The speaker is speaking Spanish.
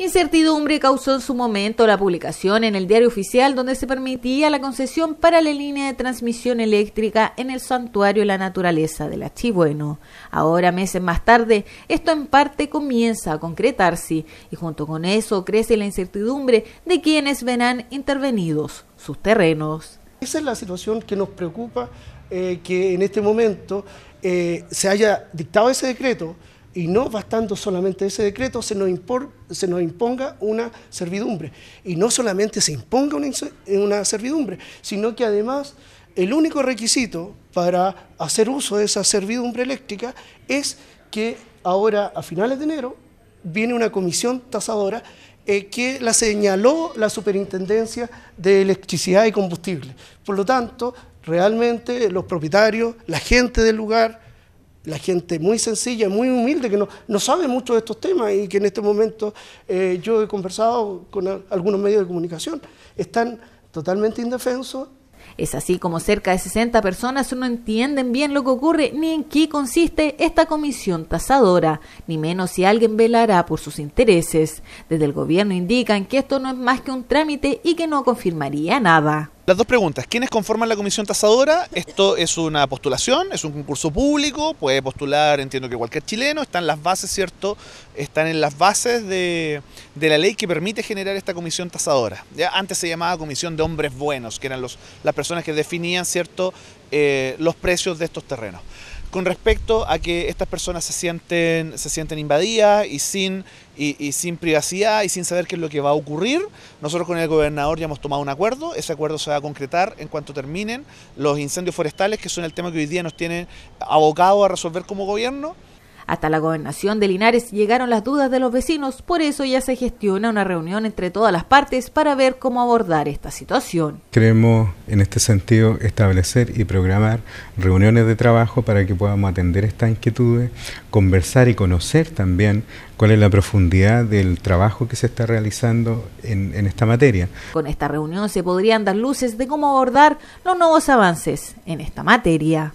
Incertidumbre causó en su momento la publicación en el diario oficial donde se permitía la concesión para la línea de transmisión eléctrica en el santuario La Naturaleza del Achibueno. Ahora, meses más tarde, esto en parte comienza a concretarse y junto con eso crece la incertidumbre de quienes verán intervenidos sus terrenos. Esa es la situación que nos preocupa, eh, que en este momento eh, se haya dictado ese decreto y no bastando solamente ese decreto, se nos, imponga una servidumbre. Y no solamente se imponga una, una, servidumbre, sino que además el único requisito para hacer uso de esa servidumbre eléctrica es que ahora, a finales de enero, viene una comisión tasadora eh, que la señaló la Superintendencia de Electricidad y Combustible. Por lo tanto, realmente los propietarios, la gente del lugar, la gente muy sencilla, muy humilde, que no, sabe mucho de estos temas y que en este momento eh, yo he conversado con algunos medios de comunicación, están totalmente indefensos. Es así como cerca de 60 personas no entienden bien lo que ocurre ni en qué consiste esta comisión tasadora, ni menos si alguien velará por sus intereses. Desde el gobierno indican que esto no es más que un trámite y que no confirmaría nada. Las dos preguntas, ¿quiénes conforman la comisión tasadora? Esto es una postulación, es un concurso público, puede postular, entiendo que cualquier chileno, están las bases, ¿cierto? Están en las bases de, la ley que permite generar esta comisión tasadora. ¿ya? Antes se llamaba comisión de hombres buenos, que eran los, las personas que definían, ¿cierto?, eh, los precios de estos terrenos con respecto a que estas personas se sienten, se sienten invadidas y sin y, sin privacidad y sin saber qué es lo que va a ocurrir. Nosotros con el gobernador ya hemos tomado un acuerdo, ese acuerdo se va a concretar en cuanto terminen los incendios forestales, que son el tema que hoy día nos tiene abocado a resolver como gobierno. Hasta la gobernación de Linares llegaron las dudas de los vecinos, por eso ya se gestiona una reunión entre todas las partes para ver cómo abordar esta situación. Creemos en este sentido establecer y programar reuniones de trabajo para que podamos atender estas inquietudes, conversar y conocer también cuál es la profundidad del trabajo que se está realizando en, en esta materia. Con esta reunión se podrían dar luces de cómo abordar los nuevos avances en esta materia.